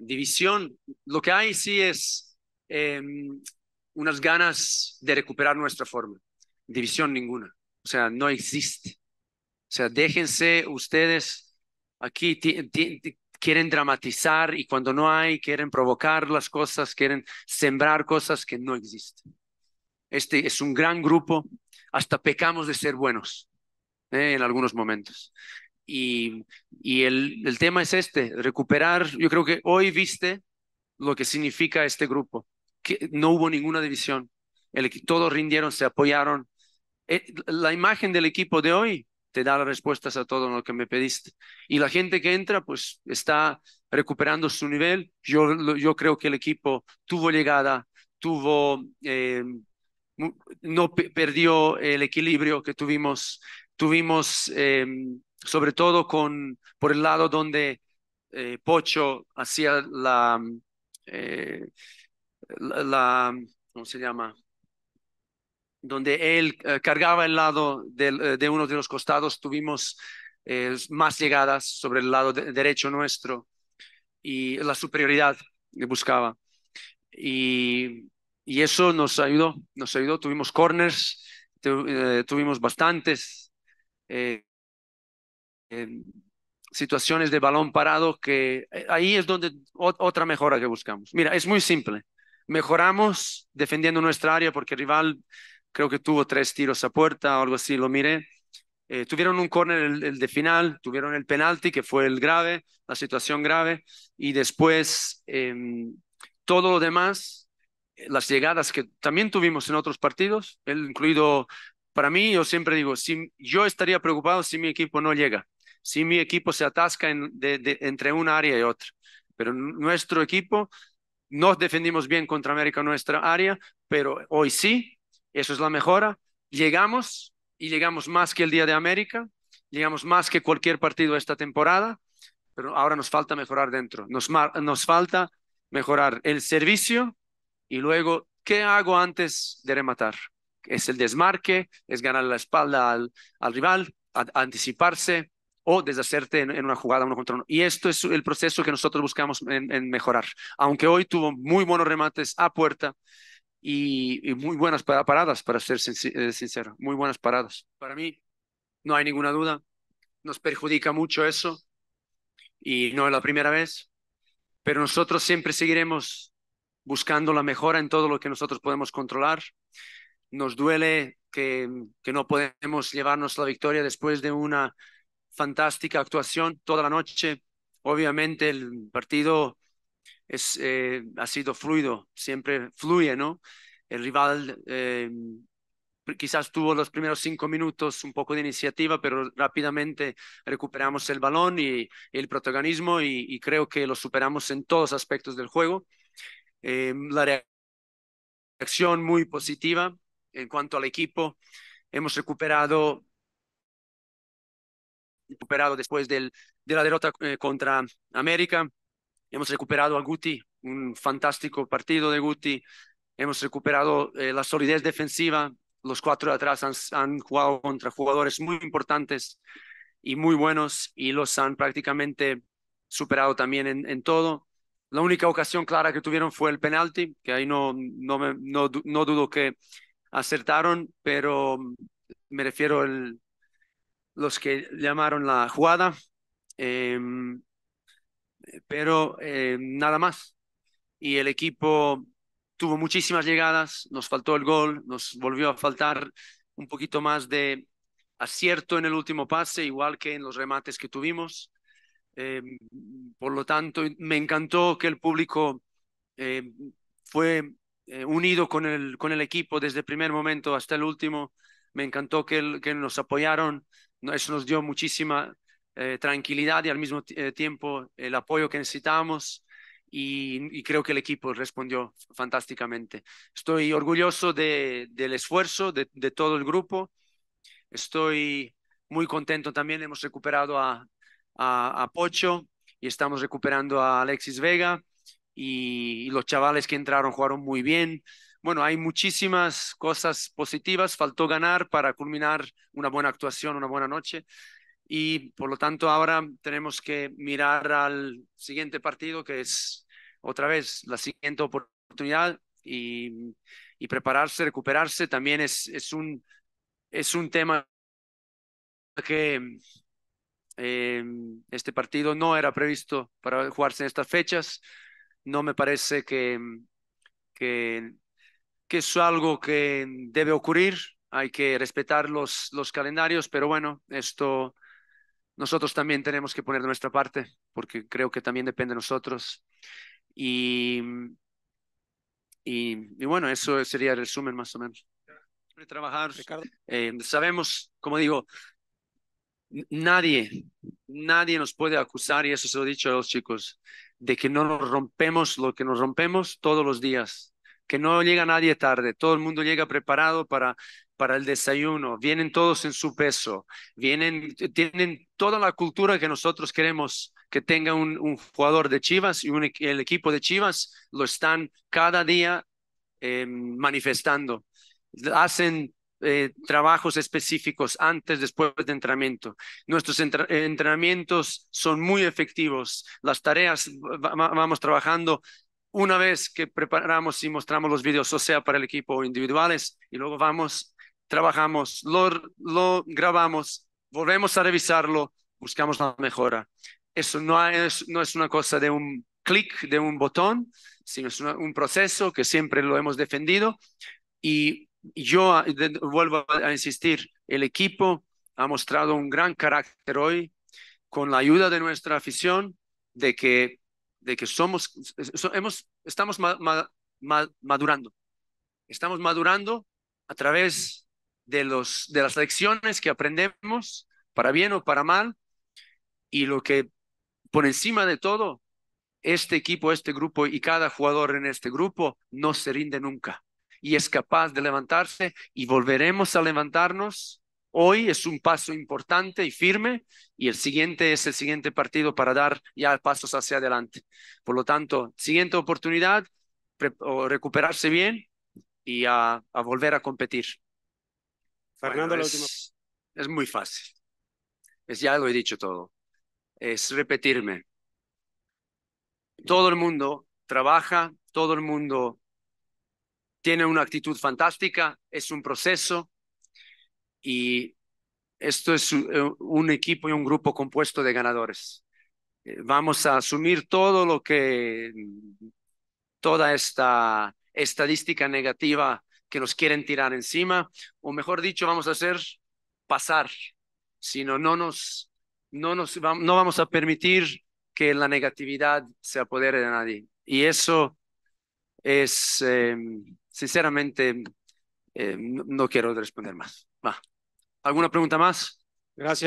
división. Lo que hay sí es em, unas ganas de recuperar nuestra forma. División ninguna. O sea, no existe. O sea, déjense ustedes aquí, quieren dramatizar y cuando no hay, quieren provocar las cosas, quieren sembrar cosas que no existen. Este es un gran grupo, hasta pecamos de ser buenos ¿eh? en algunos momentos. Y, y el, el, tema es este, recuperar, yo creo que hoy viste lo que significa este grupo, que no hubo ninguna división, el, todos rindieron, se apoyaron. Eh, la imagen del equipo de hoy te da las respuestas a todo lo que me pediste. Y la gente que entra, pues está recuperando su nivel. Yo, yo creo que el equipo tuvo llegada, tuvo, eh, no perdió el equilibrio que tuvimos, tuvimos em, sobre todo con, por el lado donde eh, Pocho hacía la, mm, eh, la, mm, ¿cómo se llama? Donde él eh, cargaba el lado de, uno de los costados, tuvimos más llegadas sobre el lado derecho nuestro y la superioridad que buscaba. Y, eso nos ayudó, nos ayudó, tuvimos corners, tuvimos bastantes situaciones de balón parado, que eh, ahí es donde otra mejora que buscamos. Mira, es muy simple. Mejoramos defendiendo nuestra área porque el rival creo que tuvo tres tiros a puerta o algo así, lo miré. Eh, tuvieron un corner el, de final, tuvieron el penalti, que fue el grave, la situación grave, y después em, todo lo demás, las llegadas que también tuvimos en otros partidos, el incluido, para mí, yo siempre digo, si, yo estaría preocupado si mi equipo no llega, si mi equipo se atasca entre un área y otra. Pero nuestro equipo, nos defendimos bien contra América en nuestra área, pero hoy sí, eso es la mejora. Llegamos y llegamos más que el Día de América, llegamos más que cualquier partido esta temporada, pero ahora nos falta mejorar dentro, nos, falta mejorar el servicio y luego, ¿qué hago antes de rematar? Es el desmarque, es ganar la espalda al, rival, anticiparse, o deshacerte en, una jugada uno contra uno. Y esto es el proceso que nosotros buscamos en, mejorar. Aunque hoy tuvo muy buenos remates a puerta y, muy buenas paradas, para ser eh, sincero, muy buenas paradas. Para mí, no hay ninguna duda, nos perjudica mucho eso y no es la primera vez, pero nosotros siempre seguiremos buscando la mejora en todo lo que nosotros podemos controlar. Nos duele que, que no podemos llevarnos la victoria después de una fantástica actuación toda la noche. Obviamente el partido es, eh, ha sido fluido, siempre fluye, ¿no? El rival eh, quizás tuvo los primeros cinco minutos un poco de iniciativa, pero rápidamente recuperamos el balón y, el protagonismo y, creo que lo superamos en todos aspectos del juego. Eh, la reacción muy positiva en cuanto al equipo. Hemos recuperado recuperado después del, de la derrota eh, contra América. Hemos recuperado a Guti, un fantástico partido de Guti. Hemos recuperado eh, la solidez defensiva. Los cuatro de atrás han, jugado contra jugadores muy importantes y muy buenos y los han prácticamente superado también en, en, todo. La única ocasión clara que tuvieron fue el penalti, que ahí no, no, no, no dudo que acertaron, pero me refiero al los que llamaron la jugada, em, pero em, nada más. Y el equipo tuvo muchísimas llegadas, nos faltó el gol, nos volvió a faltar un poquito más de acierto en el último pase, igual que en los remates que tuvimos. Em, por lo tanto, me encantó que el público fue eh, unido con el, con el equipo desde el primer momento hasta el último. Me encantó que, que nos apoyaron, eso nos dio muchísima eh, tranquilidad y al mismo eh, tiempo el apoyo que necesitábamos y, creo que el equipo respondió fantásticamente. Estoy orgulloso del esfuerzo de, de, todo el grupo. Estoy muy contento también. Hemos recuperado a, a, Pocho y estamos recuperando a Alexis Vega y los chavales que entraron jugaron muy bien bueno, hay muchísimas cosas positivas, faltó ganar para culminar una buena actuación, una buena noche. Y por lo tanto ahora tenemos que mirar al siguiente partido, que es otra vez la siguiente oportunidad y, prepararse, recuperarse. También es, es, un, es un tema que eh, este partido no era previsto para jugarse en estas fechas. No me parece que, que que es algo que debe ocurrir, hay que respetar los, los calendarios, pero bueno, esto nosotros también tenemos que poner de nuestra parte, porque creo que también depende de nosotros. Y, y, bueno, eso sería el resumen más o menos. Trabajar, eh, sabemos, como digo, nadie, nadie nos puede acusar, y eso se lo he dicho a los chicos, de que no nos rompemos lo que nos rompemos todos los días que no llega nadie tarde, todo el mundo llega preparado para, para el desayuno, vienen todos en su peso, vienen, tienen toda la cultura que nosotros queremos que tenga un, jugador de Chivas y el equipo de Chivas lo están cada día em, manifestando. Hacen eh, trabajos específicos antes, después de entrenamiento. Nuestros entrenamientos son muy efectivos. Las tareas vamos trabajando una vez que preparamos y mostramos los videos, o sea, para el equipo individuales, y luego vamos, trabajamos, lo, lo grabamos, volvemos a revisarlo, buscamos la mejora. Eso no es, no es una cosa de un clic, de un botón, sino es un proceso que siempre lo hemos defendido. Y yo ah, vuelvo a insistir, el equipo ha mostrado un gran carácter hoy con la ayuda de nuestra afición, de que de que somos, hemos, estamos madurando. Estamos madurando a través de, los, de las lecciones que aprendemos, para bien o para mal, y lo que por encima de todo, este equipo, este grupo y cada jugador en este grupo no se rinde nunca y es capaz de levantarse y volveremos a levantarnos hoy es un paso importante y firme y el siguiente es el siguiente partido para dar ya pasos hacia adelante. Por lo tanto, siguiente oportunidad, recuperarse bien y a, volver a competir. Fernando, es, muy fácil. Es, ya lo he dicho todo. Es repetirme. Todo el mundo trabaja, todo el mundo tiene una actitud fantástica, es un proceso, y esto es eh, un equipo y un grupo compuesto de ganadores. Eh, vamos a asumir todo lo que, toda esta estadística negativa que nos quieren tirar encima, o mejor dicho, vamos a hacer pasar, sino no nos, no nos, no vamos a permitir que la negatividad se apodere de nadie. Y eso es, eh, sinceramente, no quiero responder más. Va. ¿Alguna pregunta más? Gracias.